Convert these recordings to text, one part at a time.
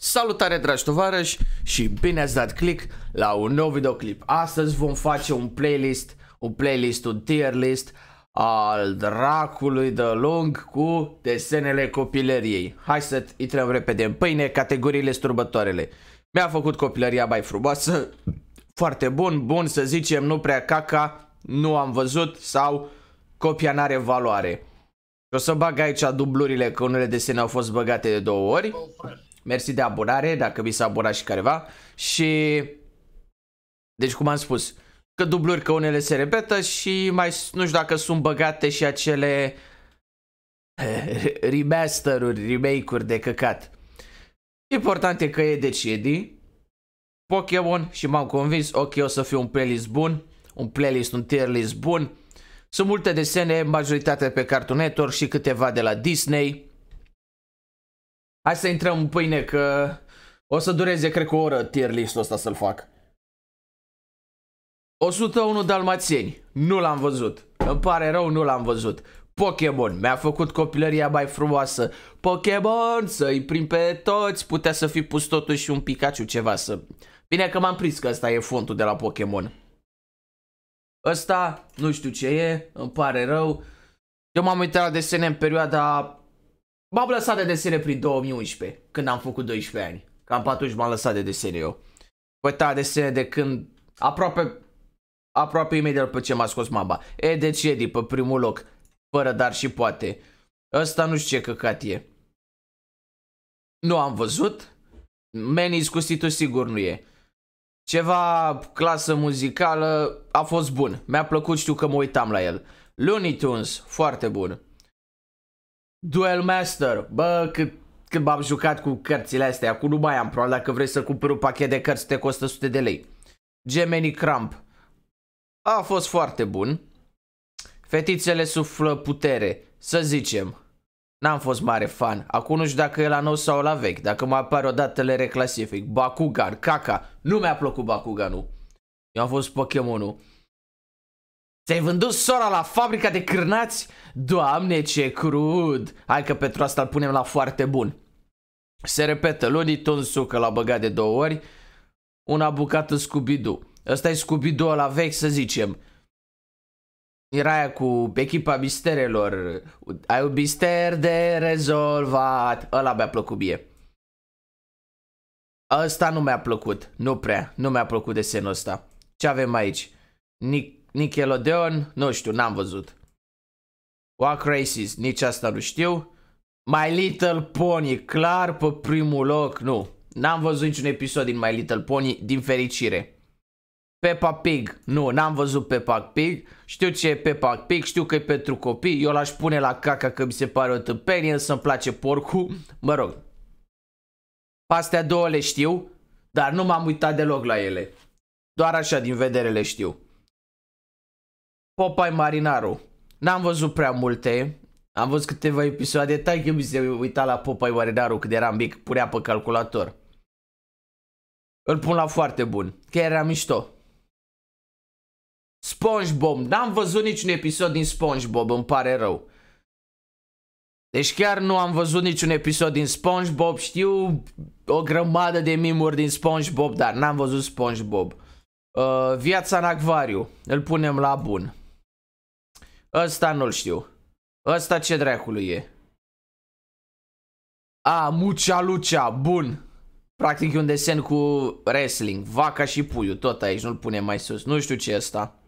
Salutare dragi tovarăși și bine ați dat click la un nou videoclip. Astăzi vom face un playlist, un playlist, un tier list al dracului de lung cu desenele copilăriei. Hai să intrăm repede în pâine, categoriile strubătoarele Mi-a făcut copilăria mai frumoasă, foarte bun, bun să zicem, nu prea caca, nu am văzut sau copia n-are valoare. O să bag aici dublurile că unele desene au fost băgate de două ori. Mersi de abonare, dacă vi s-a abonat și careva. Și... Deci, cum am spus, că dubluri, că unele se repetă și mai nu știu dacă sunt băgate și acele remasteruri, remake-uri de căcat. Important e că e de CD, Pokémon și m-am convins, ok, o să fiu un playlist bun, un playlist, un tier list bun. Sunt multe desene, majoritatea pe Cartoon Network și câteva de la Disney. Hai să intrăm în pâine că o să dureze, cred că o oră tier list-ul ăsta să-l fac. 101 dalmațieni. Nu l-am văzut. Îmi pare rău, nu l-am văzut. Pokémon. Mi-a făcut copilăria mai frumoasă. Pokémon, să-i prim pe toți. Putea să fi pus totuși un Pikachu ceva să... Bine că m-am prins că ăsta e fontul de la Pokémon. Ăsta, nu știu ce e, îmi pare rău. Eu m-am uitat la desene în perioada M-am lăsat de desene prin 2011, când am făcut 12 ani. Cam pe atunci m-am lăsat de desene eu. ta păi, da, desene de când aproape aproape imediat pe ce m-a scos mama. E, ce deci, Edi, pe primul loc. Fără dar și poate. Ăsta nu știu ce căcat e. Nu am văzut. Manny iscusitul sigur nu e. Ceva clasă muzicală a fost bun. Mi-a plăcut, știu că mă uitam la el. Looney Tunes, foarte bun. Duel Master, bă, cât, cât m-am jucat cu cărțile astea, acum nu mai am probabil dacă vrei să cumperi un pachet de cărți te costă sute de lei. Gemini Cramp, a fost foarte bun. Fetițele suflă putere, să zicem. N-am fost mare fan, acum nu știu dacă e la nou sau la vechi, dacă mă apare odată le reclasific. Bakugan, caca, nu mi-a plăcut Bakuganul. Eu am fost Pokémonul. Ți-ai vândut sora la fabrica de cârnați? Doamne, ce crud! Hai că pentru asta îl punem la foarte bun. Se repetă, Looney Tunes că l-a băgat de două ori. Una bucată Scooby-Doo. Ăsta e Scooby-Doo la vechi, să zicem. Era aia cu echipa misterelor. Ai un mister de rezolvat. Ăla mi-a plăcut mie. Ăsta nu mi-a plăcut. Nu prea. Nu mi-a plăcut desenul ăsta. Ce avem aici? Nic Nickelodeon, nu știu, n-am văzut. Walk Races, nici asta nu știu. My Little Pony, clar pe primul loc, nu. N-am văzut niciun episod din My Little Pony, din fericire. Peppa Pig, nu, n-am văzut Peppa Pig, știu ce e Peppa Pig, știu că e pentru copii, eu l-aș pune la caca că mi se pare o tâmpenie, însă îmi place porcul, mă rog. Astea două le știu, dar nu m-am uitat deloc la ele. Doar așa din vedere le știu. Popeye Marinaru. N-am văzut prea multe. Am văzut câteva episoade. Tai că mi se uita la Popeye Marinaru când eram mic. purea pe calculator. Îl pun la foarte bun. Că era mișto. SpongeBob. N-am văzut niciun episod din SpongeBob. Îmi pare rău. Deci chiar nu am văzut niciun episod din SpongeBob. Știu o grămadă de mimuri din SpongeBob, dar n-am văzut SpongeBob. Uh, viața în acvariu. Îl punem la bun. Ăsta nu-l știu. Ăsta ce dracului e? A, Mucea Lucea, bun. Practic e un desen cu wrestling. Vaca și puiul, tot aici, nu-l punem mai sus. Nu știu ce e ăsta.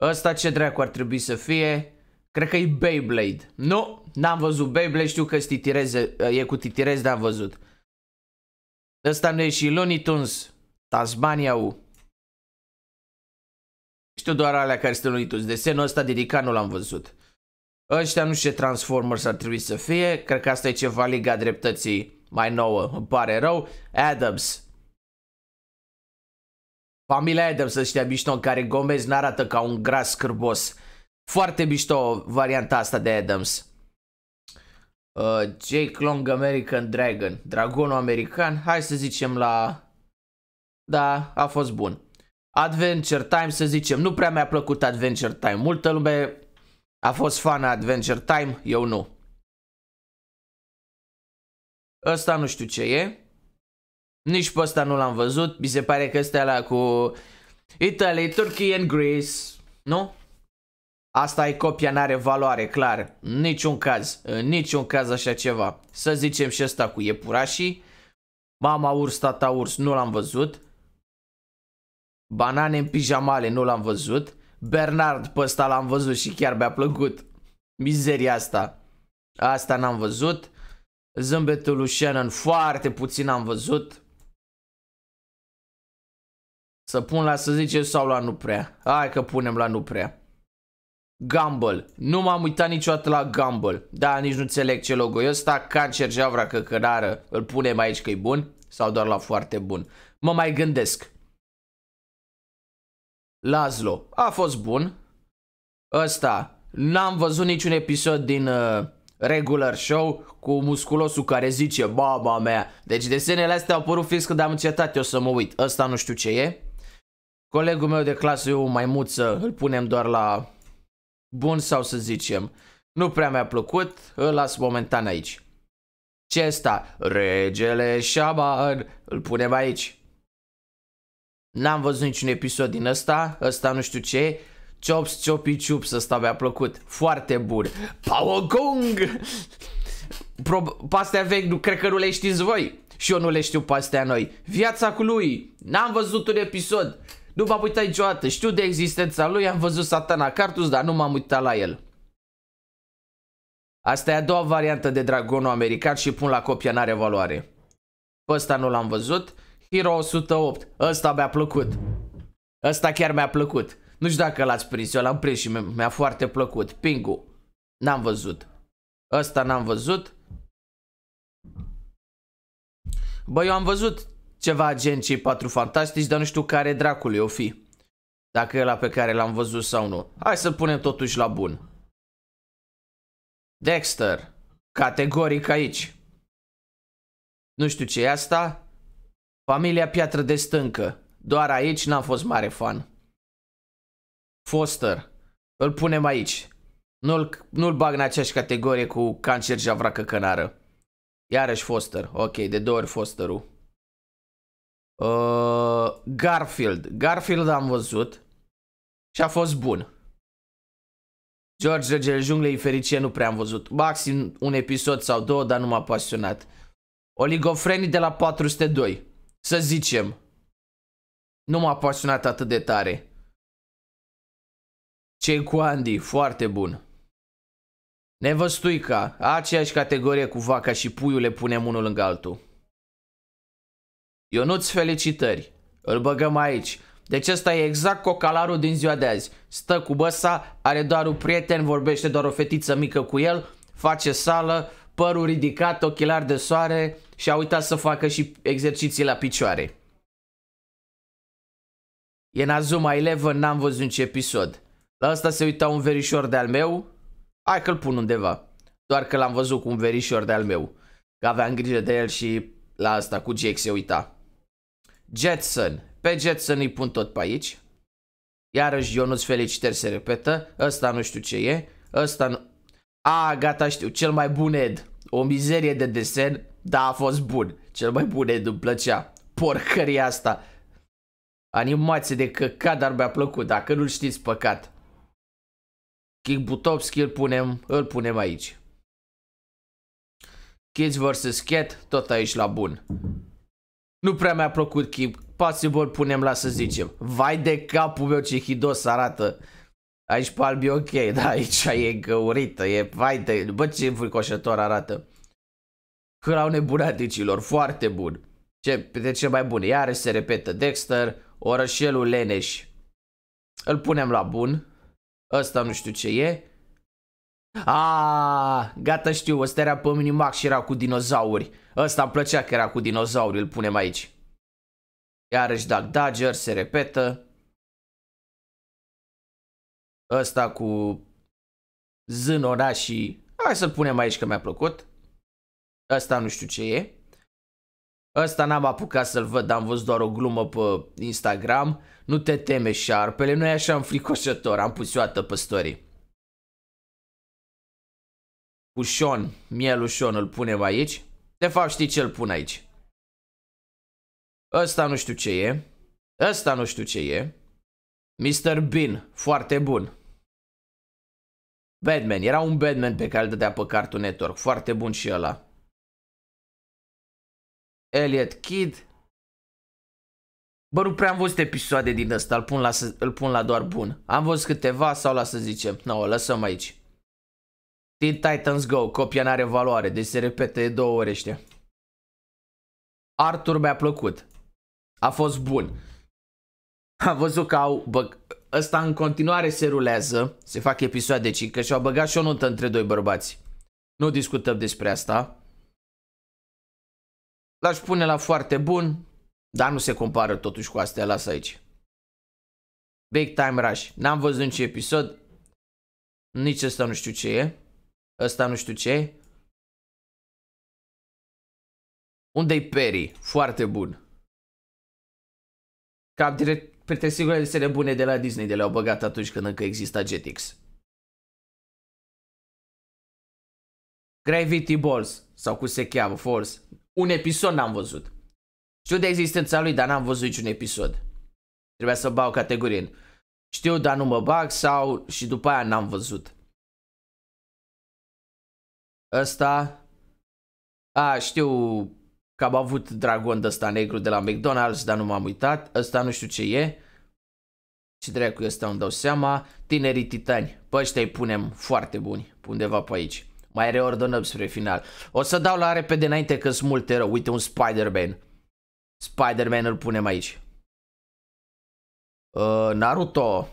Ăsta ce dracu ar trebui să fie? Cred că e Beyblade. Nu, n-am văzut Beyblade, știu că titireze, e cu titirez, dar am văzut. Ăsta nu e și Looney Tunes, Tasmania U. Știu doar alea care sunt în Unitus. Desenul ăsta dedicat nu l-am văzut. Ăștia nu știu ce Transformers ar trebui să fie. Cred că asta e ceva Liga Dreptății mai nouă. Îmi pare rău. Adams. Familia Adams ăștia mișto în care Gomez n-arată ca un gras scârbos. Foarte mișto varianta asta de Adams. Uh, Jake Long American Dragon. Dragonul american. Hai să zicem la... Da, a fost bun. Adventure Time să zicem, nu prea mi-a plăcut Adventure Time. Multă lume a fost fan Adventure Time, eu nu. Ăsta nu știu ce e. Nici pe ăsta nu l-am văzut. Mi se pare că ăsta la cu Italy, Turkey and Greece, nu? Asta e copia, n-are valoare, clar. niciun caz, niciun caz așa ceva. Să zicem și ăsta cu iepurașii. Mama urs, tata urs, nu l-am văzut. Banane în pijamale nu l-am văzut. Bernard pe ăsta l-am văzut și chiar mi-a plăcut. Mizeria asta. Asta n-am văzut. Zâmbetul lui Shannon foarte puțin am văzut. Să pun la să zice sau la nu prea. Hai că punem la nu prea. Gumball. Nu m-am uitat niciodată la Gumball. Da, nici nu înțeleg ce logo e ăsta. Cancer, javra, căcărară. Îl punem aici că e bun. Sau doar la foarte bun. Mă mai gândesc. Lazlo a fost bun. Ăsta, n-am văzut niciun episod din uh, regular show cu musculosul care zice baba mea. Deci desenele astea au părut fix când am încetat eu să mă uit. Ăsta nu știu ce e. Colegul meu de clasă, eu maimuță, îl punem doar la bun sau să zicem. Nu prea mi-a plăcut, îl las momentan aici. Ce sta? Regele șaman, îl punem aici. N-am văzut niciun episod din ăsta, ăsta nu știu ce. Chops, Chopi, Chups, ăsta mi-a plăcut. Foarte bun. Power Gong! Pro- pastea vechi, nu, cred că nu le știți voi. Și eu nu le știu pastea noi. Viața cu lui. N-am văzut un episod. Nu m-am uitat niciodată. Știu de existența lui, am văzut satana cartus, dar nu m-am uitat la el. Asta e a doua variantă de dragonul american și pun la copia, n-are valoare. Pe ăsta nu l-am văzut. Hero 108. Ăsta mi-a plăcut. Ăsta chiar mi-a plăcut. Nu știu dacă l-ați prins, eu l-am prins și mi-a foarte plăcut. Pingu. N-am văzut. Ăsta n-am văzut. Bă, eu am văzut ceva gen cei patru fantastici, dar nu știu care dracului o fi. Dacă e la pe care l-am văzut sau nu. Hai să punem totuși la bun. Dexter. Categoric aici. Nu știu ce e asta. Familia Piatră de Stâncă. Doar aici n-am fost mare fan. Foster. Îl punem aici. Nu-l, nu-l bag în aceeași categorie cu cancer javracă cănară. Iarăși Foster. Ok, de două ori Fosterul. Uh, Garfield. Garfield am văzut și a fost bun. George Regele Junglei Fericie nu prea am văzut. Maxim un episod sau două, dar nu m-a pasionat. Oligofrenii de la 402 să zicem, nu m-a pasionat atât de tare. Ce cu Andy, foarte bun. Nevăstuica, aceeași categorie cu vaca și puiul le punem unul lângă altul. Ionuț, felicitări. Îl băgăm aici. Deci ăsta e exact cocalarul din ziua de azi. Stă cu băsa, are doar un prieten, vorbește doar o fetiță mică cu el, face sală, părul ridicat, ochelari de soare, și a uitat să facă și exerciții la picioare. E Azuma 11, n-am văzut nici episod. La asta se uita un verișor de-al meu. Hai că-l pun undeva. Doar că l-am văzut cu un verișor de-al meu. Că aveam grijă de el și la asta cu Jake se uita. Jetson. Pe Jetson îi pun tot pe aici. Iarăși Ionuț felicitări se repetă. Ăsta nu știu ce e. Ăsta nu... A, gata știu. Cel mai bun Ed. O mizerie de desen. Da, a fost bun. Cel mai bun Edu îmi plăcea. Porcăria asta. Animație de căcat, dar mi-a plăcut. Dacă nu știți, păcat. King Butovski îl punem, îl punem aici. Kids vs. Cat, tot aici la bun. Nu prea mi-a plăcut Kick Possible, punem la să zicem. Vai de capul meu ce hidos arată. Aici pe albi e ok, da, aici e găurită, e vai de... Bă, ce înfricoșător arată. Clown neburaticilor, foarte bun. Ce, de ce mai bun, Iar se repetă Dexter, orășelul Leneș. Îl punem la bun. Ăsta nu știu ce e. A, gata știu, ăsta era pe minimax și era cu dinozauri. Ăsta îmi plăcea că era cu dinozauri, îl punem aici. Iarăși Duck Dodger se repetă. Ăsta cu și... Hai să-l punem aici că mi-a plăcut. Ăsta nu știu ce e. Ăsta n-am apucat să-l văd, am văzut doar o glumă pe Instagram. Nu te teme, șarpele, nu e așa înfricoșător, am pus o pe story. Ușon, miel ușon îl punem aici. De fapt știi ce îl pun aici. Ăsta nu știu ce e. Ăsta nu știu ce e. Mr. Bean, foarte bun. Batman, era un Batman pe care îl dădea pe Cartoon Network, foarte bun și ăla. Elliot Kid. Bă, nu prea am văzut episoade din ăsta, îl pun la, îl pun la doar bun. Am văzut câteva sau la să zicem. Nu, no, o lăsăm aici. Teen Titans Go, copia n-are valoare, deci se repete de două ore ăștia. Arthur mi-a plăcut. A fost bun. Am văzut că au... Bă, ăsta în continuare se rulează, se fac episoade 5, că și-au băgat și o notă între doi bărbați. Nu discutăm despre asta. L-aș pune la foarte bun, dar nu se compară totuși cu astea, las aici. Big Time Rush. N-am văzut nici episod. Nici ăsta nu știu ce e. Ăsta nu știu ce e. Unde-i Perry? Foarte bun. Cap direct sigur de bune de la Disney de le-au băgat atunci când încă exista Jetix. Gravity Balls, sau cum se cheamă, Force, un episod n-am văzut. Știu de existența lui, dar n-am văzut niciun episod. Trebuia să bau categorie știu, dar nu mă bag sau și după aia n-am văzut. Ăsta... A, știu că am avut dragon de ăsta negru de la McDonald's, dar nu m-am uitat. Ăsta nu știu ce e. Și dracu ăsta îmi dau seama. Tinerii titani. Pe ăștia îi punem foarte buni. Undeva pe aici. Mai reordonăm spre final. O să dau la repede înainte că sunt multe rău. Uite un Spider-Man. Spider-Man îl punem aici. Uh, Naruto.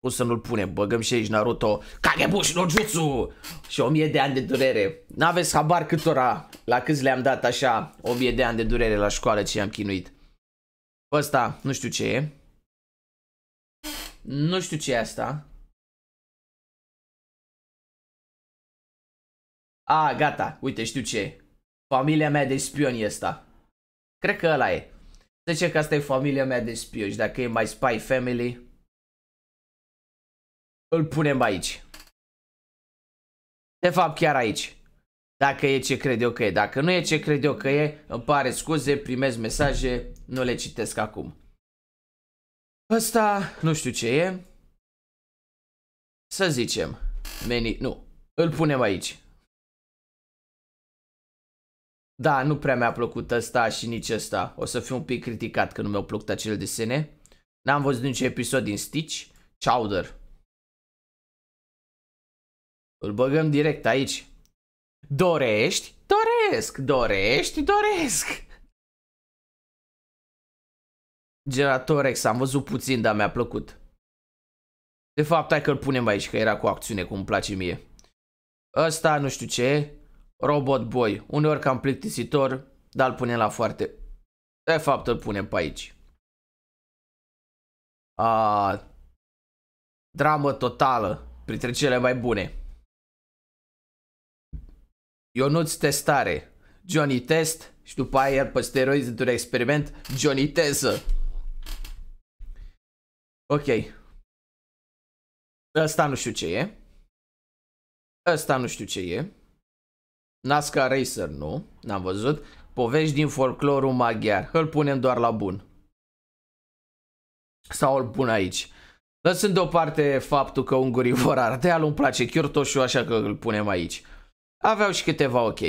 Cum să nu-l punem? Băgăm și aici Naruto. Kagebush no Jutsu! Și 1000 de ani de durere. N-aveți habar câtora, la câți le-am dat așa 1000 de ani de durere la școală ce am chinuit. Ăsta, nu știu ce e. Nu știu ce e asta. A, gata, uite, știu ce Familia mea de spioni asta. Cred că ăla e. Să zicem că asta e familia mea de spioni și dacă e mai Spy Family, îl punem aici. De fapt, chiar aici. Dacă e ce cred eu că e. Dacă nu e ce cred eu că e, îmi pare scuze, primez mesaje, nu le citesc acum. Ăsta, nu știu ce e. Să zicem, meni, nu, îl punem aici. Da, nu prea mi-a plăcut ăsta și nici ăsta. O să fiu un pic criticat că nu mi-au plăcut acele desene. N-am văzut niciun episod din Stitch. Chowder. Îl băgăm direct aici. Dorești? Doresc! Dorești? Doresc! Geratorex, am văzut puțin, dar mi-a plăcut. De fapt, hai că-l punem aici, că era cu acțiune, cum îmi place mie. Ăsta, nu știu ce. Robot Boy, uneori cam plictisitor, dar îl punem la foarte. De fapt îl punem pe aici. A, dramă totală, printre cele mai bune. Ionuț Testare, Johnny Test și după aia pe steroizi într-un experiment, Johnny Teză. Ok. Ăsta nu știu ce e. Ăsta nu știu ce e. Nasca Racer nu, n-am văzut. Povești din folclorul maghiar. Îl punem doar la bun. Sau îl pun aici. Lăsând deoparte faptul că ungurii vor ardea, îmi place Chiortoșu, așa că îl punem aici. Aveau și câteva ok.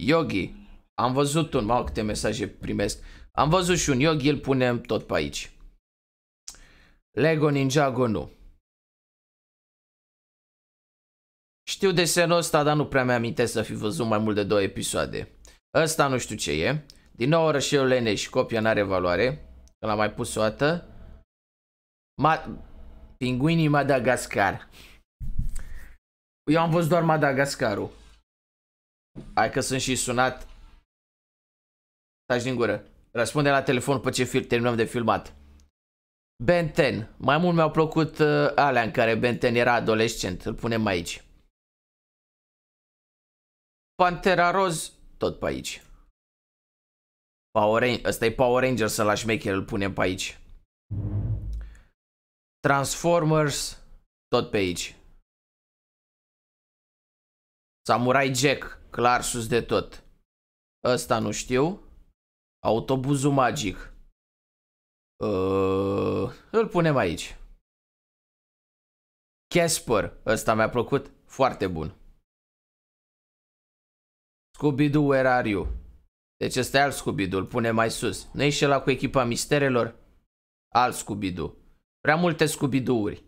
Yogi. Am văzut un, mau câte mesaje primesc. Am văzut și un Yogi, îl punem tot pe aici. Lego Ninjago nu. Știu desenul ăsta, dar nu prea mi-amintesc să fi văzut mai mult de două episoade. Ăsta nu știu ce e. Din nou orășelul leneș, copia n-are valoare. Că l-am mai pus o dată. Ma... Pinguinii Madagascar. Eu am văzut doar Madagascarul. Hai că sunt și sunat. Taci din gură. Răspunde la telefon pe ce film terminăm de filmat. Ben 10. Mai mult mi-au plăcut uh, alea în care Ben 10 era adolescent. Îl punem aici. Pantera Roz, tot pe aici. Power Ranger, ăsta e Power Ranger să la șmecher, îl punem pe aici. Transformers, tot pe aici. Samurai Jack, clar sus de tot. Ăsta nu știu. Autobuzul magic. Uh, îl punem aici. Casper, ăsta mi-a plăcut, foarte bun. Scooby-Doo, where are you? Deci ăsta e alt scooby îl pune mai sus. Nu e și ăla cu echipa misterelor? Alt scooby -Doo. Prea multe scooby -Doo-uri.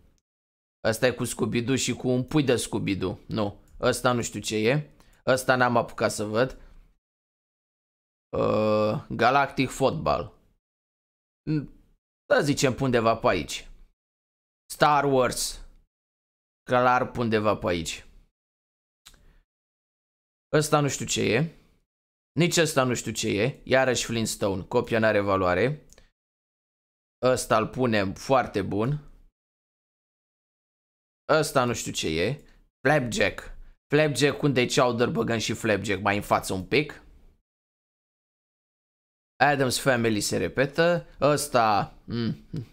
Ăsta e cu scooby și cu un pui de scooby -Doo. Nu, ăsta nu știu ce e. Ăsta n-am apucat să văd. Uh, Galactic Football. Mm, da, zicem pe undeva pe aici. Star Wars. Clar pe undeva pe aici. Ăsta nu știu ce e. Nici ăsta nu știu ce e. Iarăși Flintstone. Copia n-are valoare. Ăsta îl punem foarte bun. Ăsta nu știu ce e. Flapjack. Flapjack unde e chowder băgăm și flapjack mai în față un pic. Adams Family se repetă. Ăsta... Mm, mm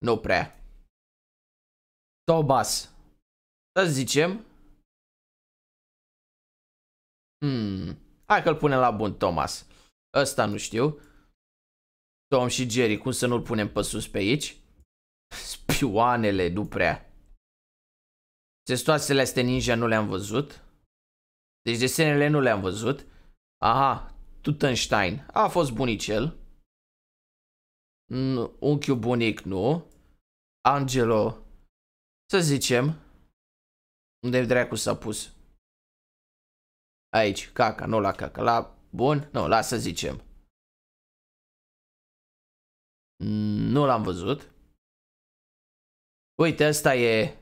nu prea. Thomas. Să zicem Hmm. Hai că-l punem la bun, Thomas. Ăsta nu știu. Tom și Jerry, cum să nu-l punem pe sus pe aici? Spioanele, nu prea. Testoasele astea ninja nu le-am văzut. Deci desenele nu le-am văzut. Aha, Tutenstein. A fost bunicel. unchiul bunic, nu. Angelo. Să zicem. Unde dracu s-a pus? aici, caca, nu la caca, la bun, nu, la să zicem. Mm, nu l-am văzut. Uite, ăsta e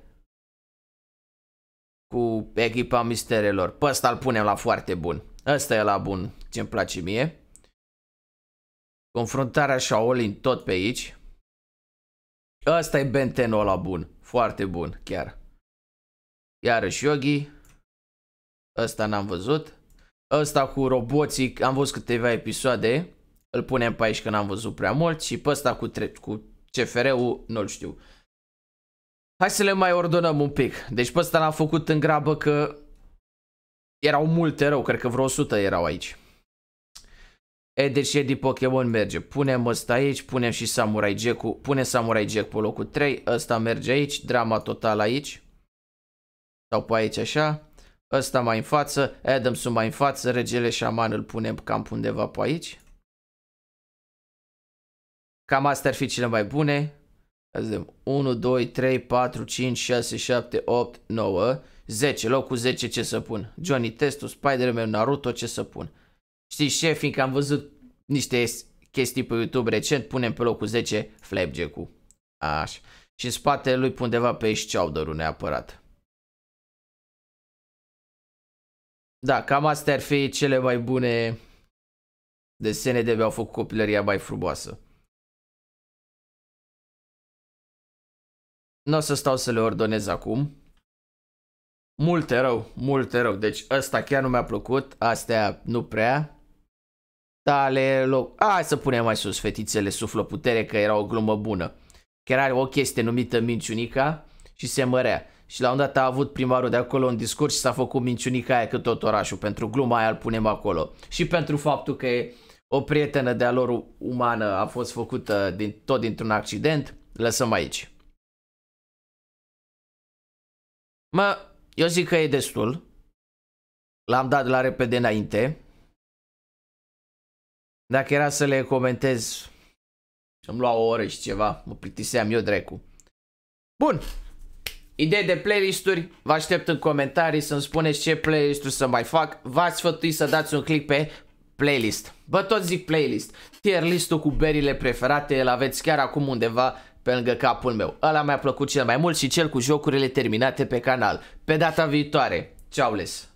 cu echipa misterelor. Pe ăsta îl punem la foarte bun. Ăsta e la bun, ce-mi place mie. Confruntarea Shaolin tot pe aici. Ăsta e Bentenul la bun. Foarte bun, chiar. Iarăși Yogi. Ăsta n-am văzut. Ăsta cu roboții, am văzut câteva episoade, îl punem pe aici că n-am văzut prea mult și pe ăsta cu, cu CFR-ul nu-l știu. Hai să le mai ordonăm un pic. Deci pe ăsta l-am făcut în grabă că erau multe rău, cred că vreo 100 erau aici. E, deci Eddie Pokémon merge. Punem ăsta aici, punem și Samurai Jack-ul, punem Samurai Jack pe locul 3, ăsta merge aici, drama total aici. Sau pe aici așa. Ăsta mai în față, Adamsul mai în față, regele șaman îl punem cam undeva pe aici. Cam astea ar fi cele mai bune. Azi 1, 2, 3, 4, 5, 6, 7, 8, 9, 10. Locul 10 ce să pun? Johnny Testu, Spider-Man, Naruto ce să pun? Știi ce? Fiindcă am văzut niște chestii pe YouTube recent, punem pe locul 10 Flapjack-ul. Așa. Și în spatele lui pun undeva pe aici Chowder-ul neapărat. Da, cam astea ar fi cele mai bune desene de mi-au făcut copilăria mai frumoasă. Nu o să stau să le ordonez acum. Multe rău, multe rău. Deci ăsta chiar nu mi-a plăcut, astea nu prea. Da, le loc. hai să punem mai sus fetițele suflă putere că era o glumă bună. Chiar are o chestie numită minciunica și se mărea. Și la un dat a avut primarul de acolo un discurs și s-a făcut minciunica aia că tot orașul. Pentru gluma aia îl punem acolo. Și pentru faptul că o prietenă de-a lor umană a fost făcută din, tot dintr-un accident, lăsăm aici. Mă, eu zic că e destul. L-am dat la repede înainte. Dacă era să le comentez, îmi lua o oră și ceva, mă plictiseam eu drecu. Bun, Idei de playlisturi, vă aștept în comentarii să-mi spuneți ce playlisturi să mai fac. V-ați sfătuit să dați un click pe playlist. Bă, tot zic playlist. Tier listul cu berile preferate îl aveți chiar acum undeva pe lângă capul meu. Ăla mi-a plăcut cel mai mult și cel cu jocurile terminate pe canal. Pe data viitoare. Ceau les!